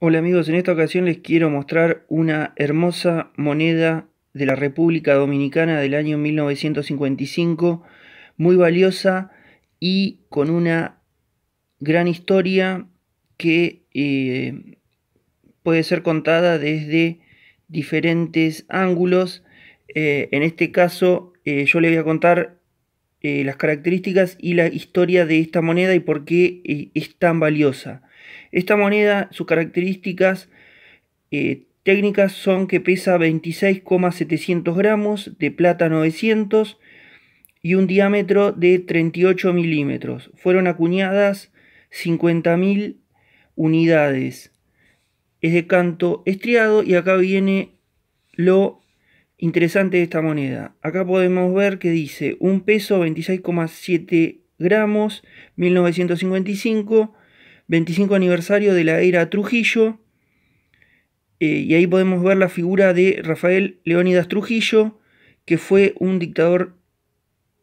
Hola amigos, en esta ocasión les quiero mostrar una hermosa moneda de la República Dominicana del año 1955, muy valiosa y con una gran historia que eh, puede ser contada desde diferentes ángulos. Eh, en este caso eh, yo les voy a contar las características y la historia de esta moneda y por qué es tan valiosa. Esta moneda, sus características eh, técnicas son que pesa 26,700 gramos, de plata 900 y un diámetro de 38 milímetros. Fueron acuñadas 50.000 unidades. Es de canto estriado y acá viene lo interesante de esta moneda. Acá podemos ver que dice un peso 26,7 gramos 1955 25 aniversario de la era Trujillo. Eh, y ahí podemos ver la figura de Rafael Leónidas Trujillo, que fue un dictador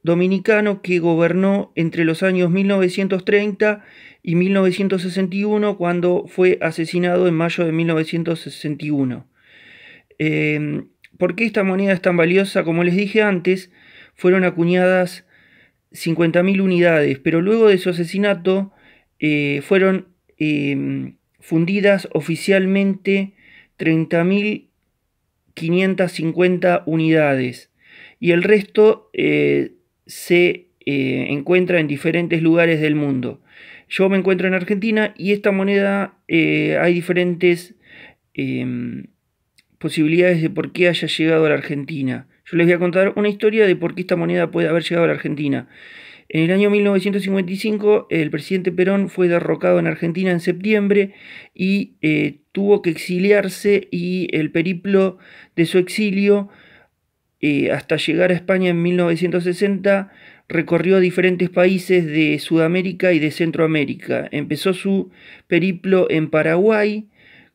dominicano que gobernó entre los años 1930 y 1961 cuando fue asesinado en mayo de 1961. Eh, ¿Por qué esta moneda es tan valiosa? Como les dije antes, fueron acuñadas 50.000 unidades, pero luego de su asesinato eh, fueron em, fundidas oficialmente 30.550 unidades y el resto eh, se eh, encuentra en diferentes lugares del mundo. Yo me encuentro en Argentina y esta moneda hay diferentes em, posibilidades de por qué haya llegado a la Argentina. Yo les voy a contar una historia de por qué esta moneda puede haber llegado a la Argentina. En el año 1955 el presidente Perón fue derrocado en Argentina en septiembre y eh, tuvo que exiliarse y el periplo de su exilio eh, hasta llegar a España en 1960 recorrió diferentes países de Sudamérica y de Centroamérica. Empezó su periplo en Paraguay,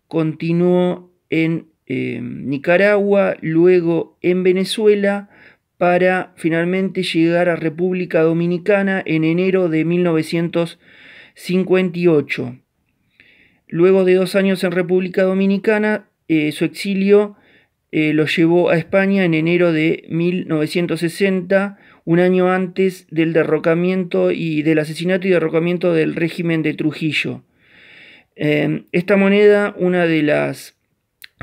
continuó en eh, Nicaragua, luego en Venezuela, para finalmente llegar a República Dominicana en enero de 1958. Luego de dos años en República Dominicana, eh, su exilio eh, lo llevó a España en enero de 1960, un año antes del derrocamiento y del asesinato y derrocamiento del régimen de Trujillo. Eh, esta moneda, una de las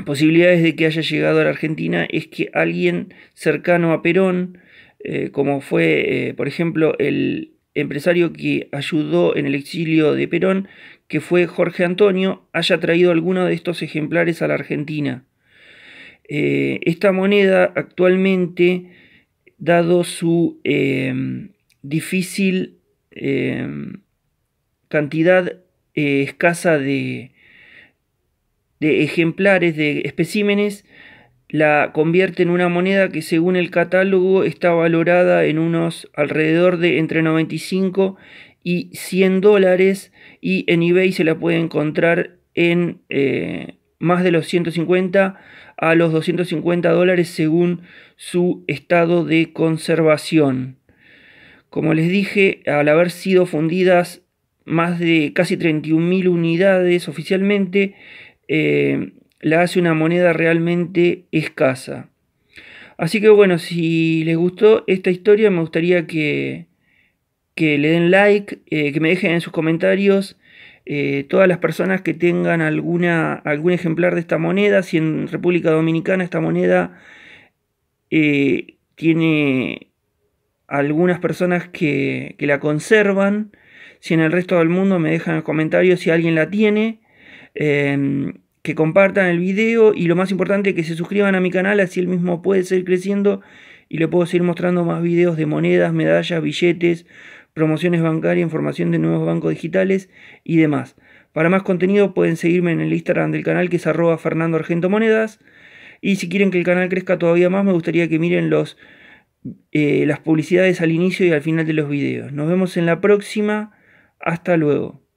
posibilidades de que haya llegado a la Argentina es que alguien cercano a Perón, eh, como fue, eh, por ejemplo, el empresario que ayudó en el exilio de Perón, que fue Jorge Antonio, haya traído alguno de estos ejemplares a la Argentina. Eh, esta moneda actualmente, dado su em, difícil em, cantidad escasa de, de ejemplares de especímenes la convierte en una moneda que según el catálogo está valorada en unos alrededor de entre 95 y 100 dólares y en eBay se la puede encontrar en eh, más de los 150 a los 250 dólares según su estado de conservación. Como les dije, al haber sido fundidas más de casi 31.000 unidades oficialmente, eh, la hace una moneda realmente escasa. Así que bueno, si les gustó esta historia, me gustaría que, que le den like, eh, que me dejen en sus comentarios eh, todas las personas que tengan alguna, algún ejemplar de esta moneda, si en República Dominicana esta moneda tiene algunas personas que, que la conservan, si en el resto del mundo me dejan en comentarios si alguien la tiene. Em, que compartan el video y lo más importante que se suscriban a mi canal, así el mismo puede seguir creciendo y le puedo seguir mostrando más videos de monedas, medallas, billetes, promociones bancarias, información de nuevos bancos digitales y demás. Para más contenido pueden seguirme en el Instagram del canal que es arroba Fernando Argento Monedas. Y si quieren que el canal crezca todavía más, me gustaría que miren los, eh, las publicidades al inicio y al final de los videos. Nos vemos en la próxima. Hasta luego.